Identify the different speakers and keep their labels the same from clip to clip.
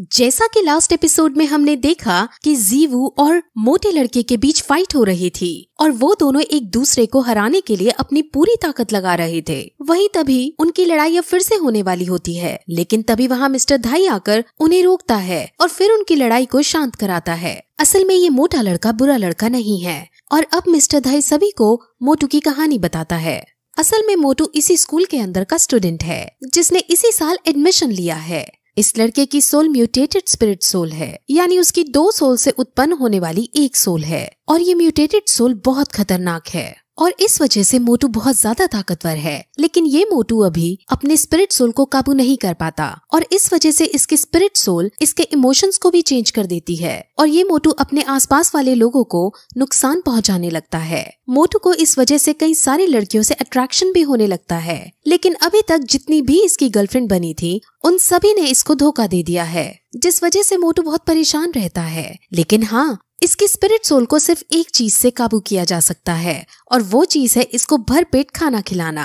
Speaker 1: जैसा कि last episode में हमने देखा कि जीवू और मोटे लड़के के बीच फाइट हो रही थी और वो दोनों एक दूसरे को हराने के लिए अपनी पूरी ताकत लगा रहे थे वहीं तभी उनकी लड़ाई अब फिर से होने वाली होती है लेकिन तभी वहाँ मिस्टर धाई आकर उन्हें रोकता है और फिर उनकी लड़ाई को शांत कराता है असल में ये मोटा लड़का बुरा लड़का नहीं है और अब मिस्टर धाई सभी को मोटू की कहानी बताता है असल में मोटू इसी स्कूल के अंदर का स्टूडेंट है जिसने इसी साल एडमिशन लिया है इस लड़के की सोल म्यूटेटेड स्पिरिट सोल है यानी उसकी दो सोल से उत्पन्न होने वाली एक सोल है और ये म्यूटेटेड सोल बहुत खतरनाक है और इस वजह से मोटू बहुत ज्यादा ताकतवर है लेकिन ये मोटू अभी अपने स्पिरिट सोल को काबू नहीं कर पाता और इस वजह से इसकी स्पिरिट सोल इसके इमोशंस को भी चेंज कर देती है और ये मोटू अपने आसपास वाले लोगों को नुकसान पहुंचाने लगता है मोटू को इस वजह से कई सारी लड़कियों से अट्रैक्शन भी होने लगता है लेकिन अभी तक जितनी भी इसकी गर्लफ्रेंड बनी थी उन सभी ने इसको धोखा दे दिया है जिस वजह से मोटू बहुत परेशान रहता है लेकिन हाँ इसकी स्पिरिट सोल को सिर्फ एक चीज से काबू किया जा सकता है और वो चीज है इसको भर पेट खाना खिलाना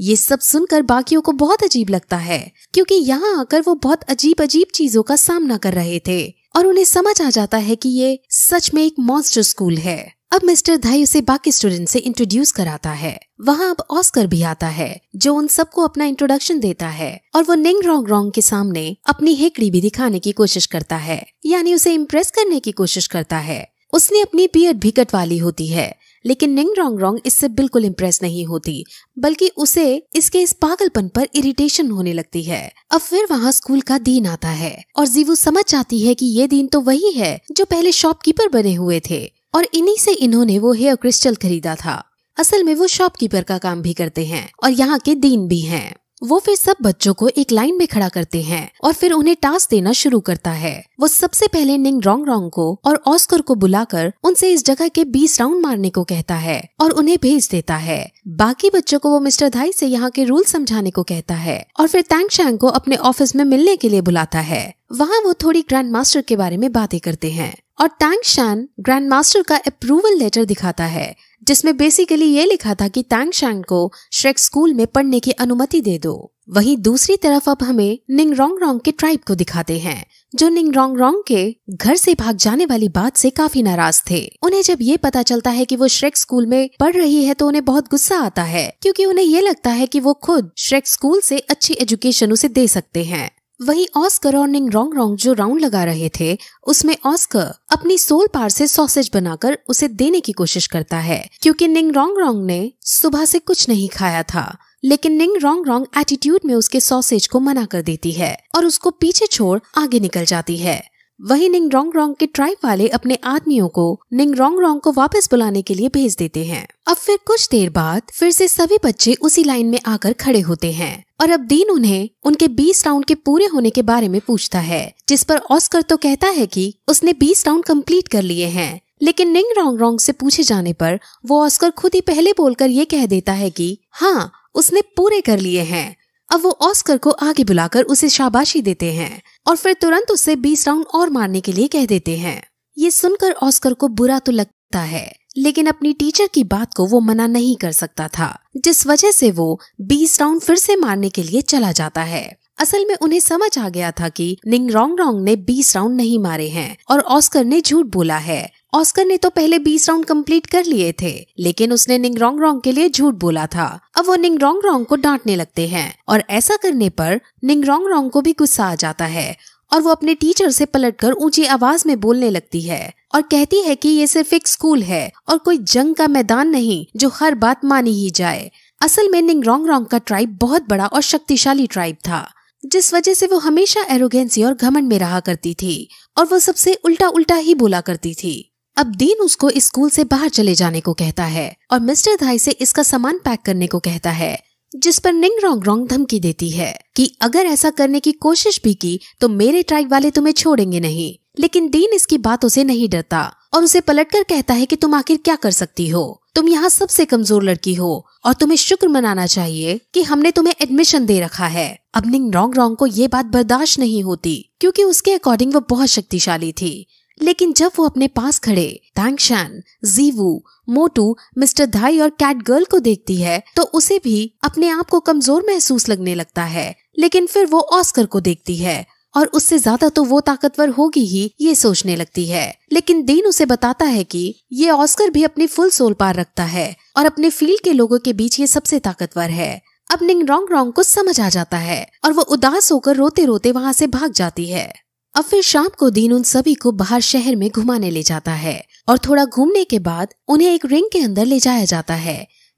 Speaker 1: ये सब सुनकर बाकियों को बहुत अजीब लगता है क्योंकि यहाँ आकर वो बहुत अजीब अजीब चीजों का सामना कर रहे थे और उन्हें समझ आ जाता है कि ये सच में एक मॉन्स्टर स्कूल है अब मिस्टर धाई उसे बाकी स्टूडेंट से इंट्रोड्यूस कराता है वहाँ अब ऑस्कर भी आता है जो उन सबको अपना इंट्रोडक्शन देता है और वो निंग रोंग रोंग के सामने अपनी हेकड़ी भी दिखाने की कोशिश करता है यानी उसे इम्प्रेस करने की कोशिश करता है उसने अपनी बियड भी कटवा ली होती है लेकिन निंग रोंग रोंग इससे बिल्कुल इम्प्रेस नहीं होती बल्कि उसे इसके इस पागलपन पर इरिटेशन होने लगती है अब फिर वहाँ स्कूल का दिन आता है और जीवू समझ आती है कि ये दिन तो वही है जो पहले शॉपकीपर बने हुए थे और इन्हीं से इन्होंने वो हेयर क्रिस्टल खरीदा था असल में वो शॉपकीपर का काम भी करते हैं और यहाँ के दीन भी हैं। वो फिर सब बच्चों को एक लाइन में खड़ा करते हैं और फिर उन्हें टास्क देना शुरू करता है वो सबसे पहले निंग रोंग रोंग को और ऑस्कर को बुलाकर उनसे इस जगह के 20 राउंड मारने को कहता है और उन्हें भेज देता है बाकी बच्चों को वो मिस्टर धाई से यहाँ के रूल समझाने को कहता है और फिर तैंग शैंग को अपने ऑफिस में मिलने के लिए बुलाता है वहाँ वो थोड़ी ग्रैंड मास्टर के बारे में बातें करते हैं और टैंग शैन ग्रैंड मास्टर का अप्रूवल लेटर दिखाता है जिसमें बेसिकली ये लिखा था कि टैंग शैन को श्रेक स्कूल में पढ़ने की अनुमति दे दो वहीं दूसरी तरफ अब हमें निंग रोंग रोंग के ट्राइब को दिखाते हैं जो निंग रोंग रोंग के घर से भाग जाने वाली बात से काफी नाराज थे उन्हें जब ये पता चलता है कि वो श्रेक स्कूल में पढ़ रही है तो उन्हें बहुत गुस्सा आता है क्योंकि उन्हें ये लगता है कि वो खुद श्रेक स्कूल से अच्छी एजुकेशन उसे दे सकते हैं वही ऑस्कर और निंग रोंग रोंग जो राउंड लगा रहे थे उसमें ऑस्कर अपनी सोल पार से सॉसेज बनाकर उसे देने की कोशिश करता है क्योंकि निंग रोंग रोंग ने सुबह से कुछ नहीं खाया था लेकिन निंग रोंग रोंग एटीट्यूड में उसके सॉसेज को मना कर देती है और उसको पीछे छोड़ आगे निकल जाती है वही निंगरोंग रोंग के ट्राइब वाले अपने आदमियों को निंगरोंग रोंग को वापस बुलाने के लिए भेज देते हैं अब फिर कुछ देर बाद फिर से सभी बच्चे उसी लाइन में आकर खड़े होते हैं और अब दीन उन्हें उनके 20 राउंड के पूरे होने के बारे में पूछता है जिस पर ऑस्कर तो कहता है कि उसने 20 राउंड कंप्लीट कर लिए हैं लेकिन निंग रोंग रोंग से पूछे जाने पर वो ऑस्कर खुद ही पहले बोलकर ये कह देता है कि हाँ उसने पूरे कर लिए हैं अब वो ऑस्कर को आगे बुलाकर उसे शाबाशी देते हैं और फिर तुरंत उसे बीस राउंड और मारने के लिए कह देते हैं ये सुनकर ऑस्कर को बुरा तो लगता है लेकिन अपनी टीचर की बात को वो मना नहीं कर सकता था जिस वजह से वो बीस राउंड फिर से मारने के लिए चला जाता है असल में उन्हें समझ आ गया था कि निंग रोंग रोंग ने बीस राउंड नहीं मारे हैं और ऑस्कर ने झूठ बोला है ऑस्कर ने तो पहले 20 राउंड कंप्लीट कर लिए थे लेकिन उसने निंगरोंग रोंग के लिए झूठ बोला था अब वो निंगरोंग रोंग को डांटने लगते हैं और ऐसा करने पर निंगरोंग रोंग को भी गुस्सा आ जाता है और वो अपने टीचर से पलटकर ऊंची आवाज में बोलने लगती है और कहती है कि ये सिर्फ एक स्कूल है और कोई जंग का मैदान नहीं जो हर बात मानी ही जाए असल में निंगरोंग रोंग का ट्राइब बहुत बड़ा और शक्तिशाली ट्राइब था जिस वजह से वो हमेशा एरोगेंसी और घमंड में रहा करती थी और वो सबसे उल्टा उल्टा ही बोला करती थी अब दीन उसको स्कूल से बाहर चले जाने को कहता है और मिस्टर धाई से इसका सामान पैक करने को कहता है जिस पर निंग रोंग रोंग धमकी देती है कि अगर ऐसा करने की कोशिश भी की तो मेरे ट्राइब वाले तुम्हें छोड़ेंगे नहीं लेकिन दीन इसकी बातों से नहीं डरता और उसे पलटकर कहता है कि तुम आखिर क्या कर सकती हो तुम यहाँ सबसे कमजोर लड़की हो और तुम्हें शुक्र मनाना चाहिए कि हमने तुम्हें एडमिशन दे रखा है अब निंग रोंग रोंग को ये बात बर्दाश्त नहीं होती क्योंकि उसके अकॉर्डिंग वो बहुत शक्तिशाली थी लेकिन जब वो अपने पास खड़े तांगशान जीवू मोटू मिस्टर धाई और कैट गर्ल को देखती है तो उसे भी अपने आप को कमजोर महसूस लगने लगता है लेकिन फिर वो ऑस्कर को देखती है और उससे ज्यादा तो वो ताकतवर होगी ही ये सोचने लगती है लेकिन दीन उसे बताता है कि ये ऑस्कर भी अपनी फुल सोल पार रखता है और अपने फील्ड के लोगों के बीच ये सबसे ताकतवर है अब निंग रोंग रोंग को समझ आ जाता है और वो उदास होकर रोते रोते वहाँ से भाग जाती है अब फिर शाम को दीन उन सभी को बाहर शहर में घुमाने ले जाता है और थोड़ा घूमने के बाद उन्हें एक रिंग के अंदर ले जाया जाता है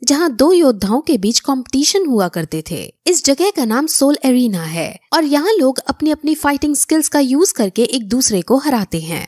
Speaker 1: जहाँ दो योद्धाओं के बीच कंपटीशन हुआ करते थे इस जगह का नाम सोल एरिना है और यहाँ लोग अपनी अपनी फाइटिंग स्किल्स का यूज करके एक दूसरे को हराते हैं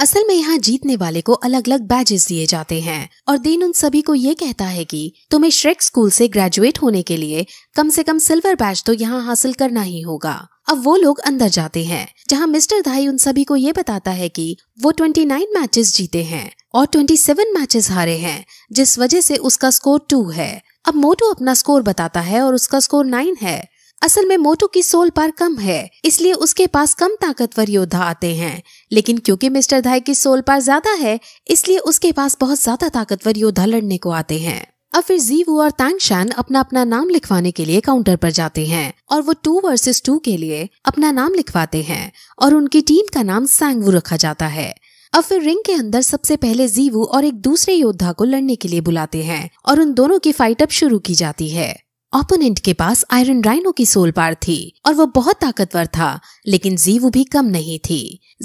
Speaker 1: असल में यहाँ जीतने वाले को अलग अलग बैजेस दिए जाते हैं और दीन उन सभी को ये कहता है कि तुम्हें श्रेक स्कूल से ग्रेजुएट होने के लिए कम से कम सिल्वर बैच तो यहाँ हासिल करना ही होगा अब वो लोग अंदर जाते हैं जहां मिस्टर धाई उन सभी को ये बताता है कि वो 29 मैचेस जीते हैं और 27 मैचेस हारे हैं जिस वजह से उसका स्कोर टू है अब मोटू अपना स्कोर बताता है और उसका स्कोर नाइन है असल में मोटू की सोल पार कम है इसलिए उसके पास कम ताकतवर योद्धा आते हैं लेकिन क्योंकि मिस्टर धाई की सोल पार ज्यादा है इसलिए उसके पास बहुत ज्यादा ताकतवर योद्धा लड़ने को आते हैं अब फिर जीवू और शैन अपना अपना नाम लिखवाने के लिए काउंटर पर जाते हैं और वो टू वर्सेस टू के लिए अपना नाम लिखवाते हैं और उनकी टीम का नाम सैंगवू रखा जाता है अब फिर रिंग के अंदर सबसे पहले जीवू और एक दूसरे योद्धा को लड़ने के लिए बुलाते हैं और उन दोनों की फाइट अब शुरू की जाती है ओपोनेंट के पास आयरन राइनो की सोल पार थी और वो बहुत ताकतवर था लेकिन जीवू भी कम नहीं थी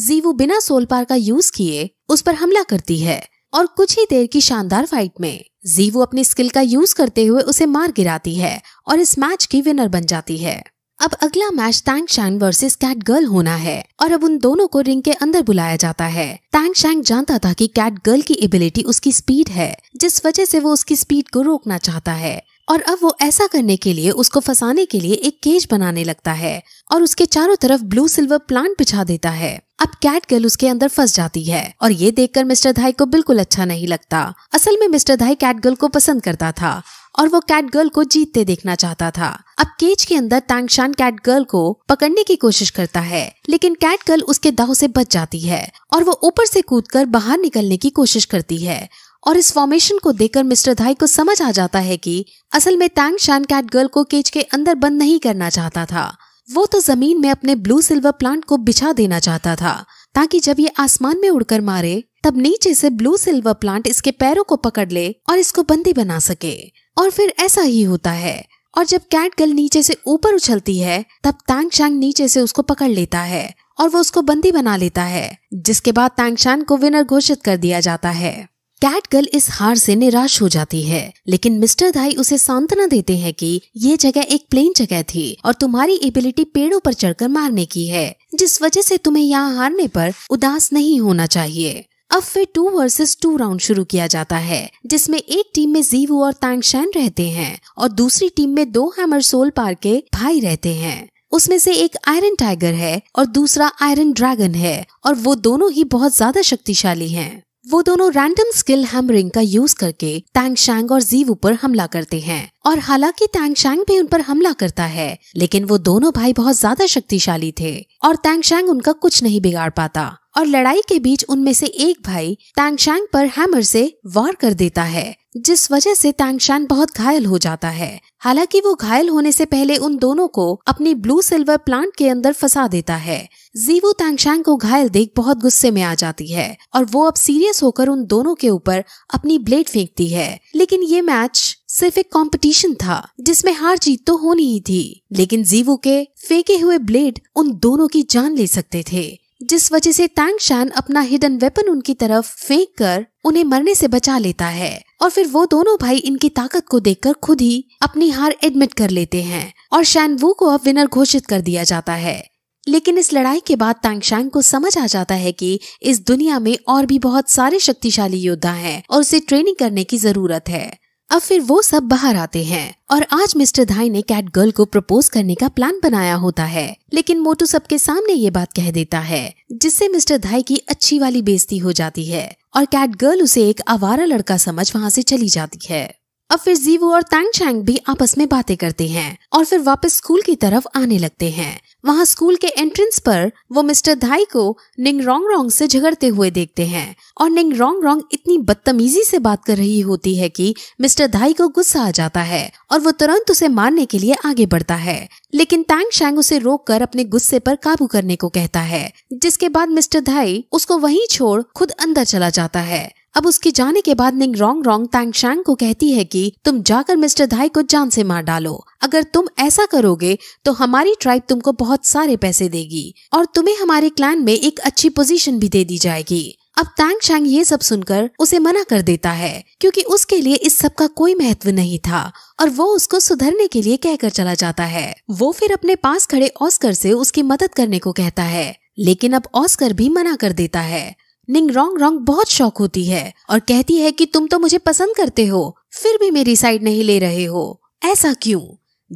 Speaker 1: जीवू बिना सोल पार का यूज किए उस पर हमला करती है और कुछ ही देर की शानदार फाइट में जीवो अपनी स्किल का यूज करते हुए उसे मार गिराती है और इस मैच की विनर बन जाती है अब अगला match Tang Shang versus cat girl होना है और अब उन दोनों को रिंग के अंदर बुलाया जाता है टैंक शैंग जानता था कि कैट गर्ल की एबिलिटी उसकी स्पीड है जिस वजह से वो उसकी स्पीड को रोकना चाहता है और अब वो ऐसा करने के लिए उसको फंसाने के लिए एक केज बनाने लगता है और उसके चारों तरफ ब्लू सिल्वर प्लांट बिछा देता है अब कैट गर्ल उसके अंदर फंस जाती है और ये देखकर मिस्टर धाई को बिल्कुल अच्छा नहीं लगता असल में मिस्टर धाई कैट गर्ल को पसंद करता था और वो कैट गर्ल को जीतते देखना चाहता था अब केज के अंदर टैंगशान कैट गर्ल को पकड़ने की कोशिश करता है लेकिन कैट गर्ल उसके दाव से बच जाती है और वो ऊपर से कूदकर बाहर निकलने की कोशिश करती है और इस फॉर्मेशन को देखकर मिस्टर धाई को समझ आ जाता है कि असल में टैंग शान कैट गर्ल को केज के अंदर बंद नहीं करना चाहता था वो तो जमीन में अपने ब्लू सिल्वर प्लांट को बिछा देना चाहता था ताकि जब ये आसमान में उड़कर मारे तब नीचे से ब्लू सिल्वर प्लांट इसके पैरों को पकड़ ले और इसको बंदी बना सके और फिर ऐसा ही होता है और जब कैट गर्ल नीचे से ऊपर उछलती है तब तांग शांग नीचे से उसको पकड़ लेता है और वो उसको बंदी बना लेता है जिसके बाद शांग को विनर घोषित कर दिया जाता है कैट गर्ल इस हार से निराश हो जाती है लेकिन मिस्टर धाई उसे सांत्वना देते हैं कि ये जगह एक प्लेन जगह थी और तुम्हारी एबिलिटी पेड़ों पर चढ़कर मारने की है जिस वजह से तुम्हें यहाँ हारने पर उदास नहीं होना चाहिए अब फिर टू वर्सेस टू राउंड शुरू किया जाता है जिसमें एक टीम में जीवू और तांगशैन रहते हैं और दूसरी टीम में दो हैमर सोल पार के भाई रहते हैं उसमें से एक आयरन टाइगर है और दूसरा आयरन ड्रैगन है और वो दोनों ही बहुत ज्यादा शक्तिशाली हैं। वो दोनों रैंडम स्किल हैमरिंग का यूज करके टैंग शैंग और जीव ऊपर हमला करते हैं और हालांकि टैंग शैंग भी उन पर हमला करता है लेकिन वो दोनों भाई बहुत ज्यादा शक्तिशाली थे और टैंग शैंग उनका कुछ नहीं बिगाड़ पाता और लड़ाई के बीच उनमें से एक भाई टैंगशांग पर हैमर से वार कर देता है जिस वजह से टैंगशान बहुत घायल हो जाता है हालांकि वो घायल होने से पहले उन दोनों को अपनी ब्लू सिल्वर प्लांट के अंदर फंसा देता है जीवू तैंगशांग को घायल देख बहुत गुस्से में आ जाती है और वो अब सीरियस होकर उन दोनों के ऊपर अपनी ब्लेड फेंकती है लेकिन ये मैच सिर्फ एक कॉम्पिटिशन था जिसमें हार जीत तो होनी ही थी लेकिन जीवू के फेंके हुए ब्लेड उन दोनों की जान ले सकते थे जिस वजह से तैंग शान अपना हिडन वेपन उनकी तरफ फेंक कर उन्हें मरने से बचा लेता है और फिर वो दोनों भाई इनकी ताकत को देखकर खुद ही अपनी हार एडमिट कर लेते हैं और शैन वो को अब विनर घोषित कर दिया जाता है लेकिन इस लड़ाई के बाद तांगशांग को समझ आ जाता है कि इस दुनिया में और भी बहुत सारे शक्तिशाली योद्धा हैं और उसे ट्रेनिंग करने की जरूरत है अब फिर वो सब बाहर आते हैं और आज मिस्टर धाई ने कैट गर्ल को प्रपोज करने का प्लान बनाया होता है लेकिन मोटू सबके सामने ये बात कह देता है जिससे मिस्टर धाई की अच्छी वाली बेइज्जती हो जाती है और कैट गर्ल उसे एक आवारा लड़का समझ वहाँ से चली जाती है अब फिर जीवू और तैंग चैंग भी आपस में बातें करते हैं और फिर वापस स्कूल की तरफ आने लगते हैं वहाँ स्कूल के एंट्रेंस पर वो मिस्टर धाई को निंग रोंग रोंग से झगड़ते हुए देखते हैं और निंग रोंग रोंग इतनी बदतमीजी से बात कर रही होती है कि मिस्टर धाई को गुस्सा आ जाता है और वो तुरंत उसे मारने के लिए आगे बढ़ता है लेकिन तैंग शैंग उसे रोक कर अपने गुस्से पर काबू करने को कहता है जिसके बाद मिस्टर धाई उसको वहीं छोड़ खुद अंदर चला जाता है अब उसके जाने के बाद निंग रोंग रोंग तैंग शैंग को कहती है कि तुम जाकर मिस्टर धाई को जान से मार डालो अगर तुम ऐसा करोगे तो हमारी ट्राइब तुमको बहुत सारे पैसे देगी और तुम्हें हमारे क्लैन में एक अच्छी पोजीशन भी दे दी जाएगी अब तैंग शैंग ये सब सुनकर उसे मना कर देता है क्योंकि उसके लिए इस सब का कोई महत्व नहीं था और वो उसको सुधरने के लिए कहकर चला जाता है वो फिर अपने पास खड़े ऑस्कर से उसकी मदद करने को कहता है लेकिन अब ऑस्कर भी मना कर देता है रोंग रोंग बहुत शौक होती है और कहती है कि तुम तो मुझे पसंद करते हो फिर भी मेरी साइड नहीं ले रहे हो ऐसा क्यों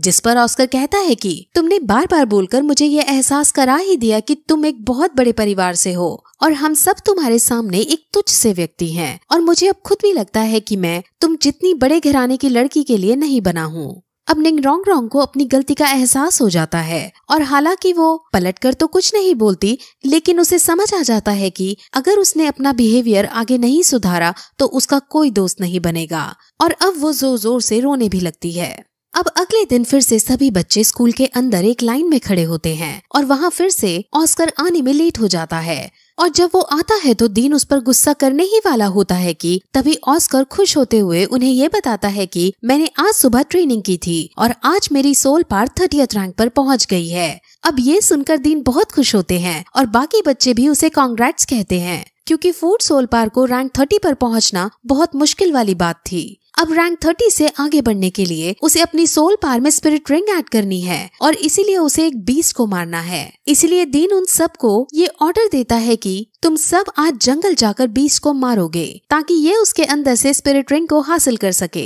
Speaker 1: जिस पर ऑस्कर कहता है कि तुमने बार बार बोलकर मुझे ये एहसास करा ही दिया कि तुम एक बहुत बड़े परिवार से हो और हम सब तुम्हारे सामने एक तुच्छ से व्यक्ति हैं और मुझे अब खुद भी लगता है कि मैं तुम जितनी बड़े घराने की लड़की के लिए नहीं बना हूँ अब निंगरोंग रोंग को अपनी गलती का एहसास हो जाता है और हालांकि वो पलट कर तो कुछ नहीं बोलती लेकिन उसे समझ आ जाता है कि अगर उसने अपना बिहेवियर आगे नहीं सुधारा तो उसका कोई दोस्त नहीं बनेगा और अब वो जोर जोर से रोने भी लगती है अब अगले दिन फिर से सभी बच्चे स्कूल के अंदर एक लाइन में खड़े होते हैं और वहाँ फिर से ऑस्कर आने में लेट हो जाता है और जब वो आता है तो दीन उस पर गुस्सा करने ही वाला होता है कि तभी ऑस्कर खुश होते हुए उन्हें ये बताता है कि मैंने आज सुबह ट्रेनिंग की थी और आज मेरी सोल पार थर्टियथ रैंक पर पहुंच गई है अब ये सुनकर दीन बहुत खुश होते हैं और बाकी बच्चे भी उसे कॉन्ग्रेट्स कहते हैं क्योंकि फूड सोल पार को रैंक थर्टी पर पहुंचना बहुत मुश्किल वाली बात थी अब रैंक 30 से आगे बढ़ने के लिए उसे अपनी सोल पार में स्पिरिट रिंग ऐड करनी है और इसीलिए उसे एक बीस को मारना है इसीलिए दीन उन सब को ये ऑर्डर देता है कि कि तुम सब आज जंगल जाकर बीस को मारोगे ताकि ये उसके अंदर से स्पिरिट रिंग को हासिल कर सके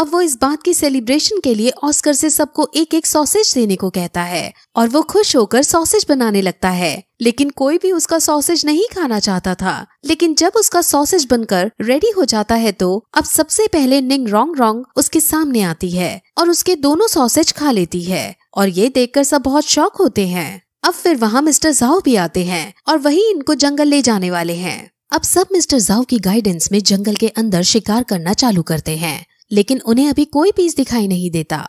Speaker 1: अब वो इस बात की सेलिब्रेशन के लिए ऑस्कर से सबको एक एक सॉसेज देने को कहता है और वो खुश होकर सॉसेज बनाने लगता है लेकिन कोई भी उसका सॉसेज नहीं खाना चाहता था लेकिन जब उसका सॉसेज बनकर रेडी हो जाता है तो अब सबसे पहले निंग रोंग रोंग उसके सामने आती है और उसके दोनों सॉसेज खा लेती है और ये देखकर सब बहुत शौक होते हैं अब फिर वहाँ मिस्टर जाओ भी आते हैं और वही इनको जंगल ले जाने वाले हैं अब सब मिस्टर जाओ की गाइडेंस में जंगल के अंदर शिकार करना चालू करते हैं लेकिन उन्हें अभी कोई पीस दिखाई नहीं देता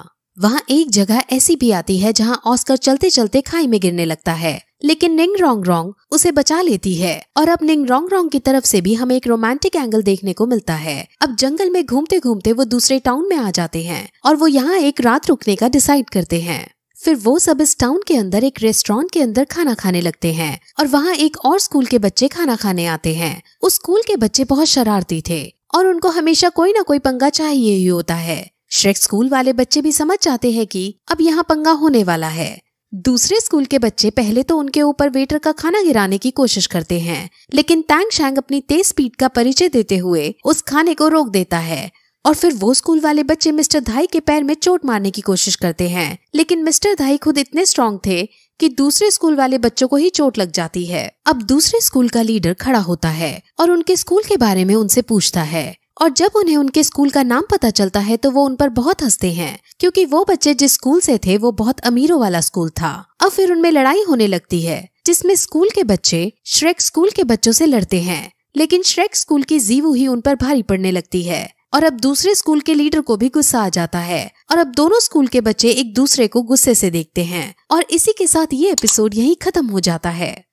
Speaker 1: वहाँ एक जगह ऐसी भी आती है जहाँ ऑस्कर चलते चलते खाई में गिरने लगता है लेकिन निंग रोंग रोंग उसे बचा लेती है और अब निंग रोंग रोंग की तरफ से भी हमें एक रोमांटिक एंगल देखने को मिलता है अब जंगल में घूमते घूमते वो दूसरे टाउन में आ जाते हैं और वो यहाँ एक रात रुकने का डिसाइड करते हैं फिर वो सब इस टाउन के अंदर एक रेस्टोरेंट के अंदर खाना खाने लगते हैं और वहाँ एक और स्कूल के बच्चे खाना खाने आते हैं उस स्कूल के बच्चे बहुत शरारती थे और उनको हमेशा कोई ना कोई पंगा चाहिए ही होता है श्रेक स्कूल वाले बच्चे भी समझ जाते हैं कि अब यहाँ पंगा होने वाला है दूसरे स्कूल के बच्चे पहले तो उनके ऊपर वेटर का खाना गिराने की कोशिश करते हैं लेकिन तैंग शैंग अपनी तेज स्पीड का परिचय देते हुए उस खाने को रोक देता है और फिर वो स्कूल वाले बच्चे मिस्टर धाई के पैर में चोट मारने की कोशिश करते हैं लेकिन मिस्टर धाई खुद इतने स्ट्रांग थे कि दूसरे स्कूल वाले बच्चों को ही चोट लग जाती है अब दूसरे स्कूल का लीडर खड़ा होता है और उनके स्कूल के बारे में उनसे पूछता है और जब उन्हें उनके स्कूल का नाम पता चलता है तो वो उन पर बहुत हंसते हैं क्योंकि वो बच्चे जिस स्कूल से थे वो बहुत अमीरों वाला स्कूल था अब फिर उनमें लड़ाई होने लगती है जिसमें स्कूल के बच्चे श्रेक स्कूल के बच्चों से लड़ते हैं लेकिन श्रेक स्कूल की जीवू ही उन पर भारी पड़ने लगती है और अब दूसरे स्कूल के लीडर को भी गुस्सा आ जाता है और अब दोनों स्कूल के बच्चे एक दूसरे को गुस्से से देखते हैं और इसी के साथ ये एपिसोड यही खत्म हो जाता है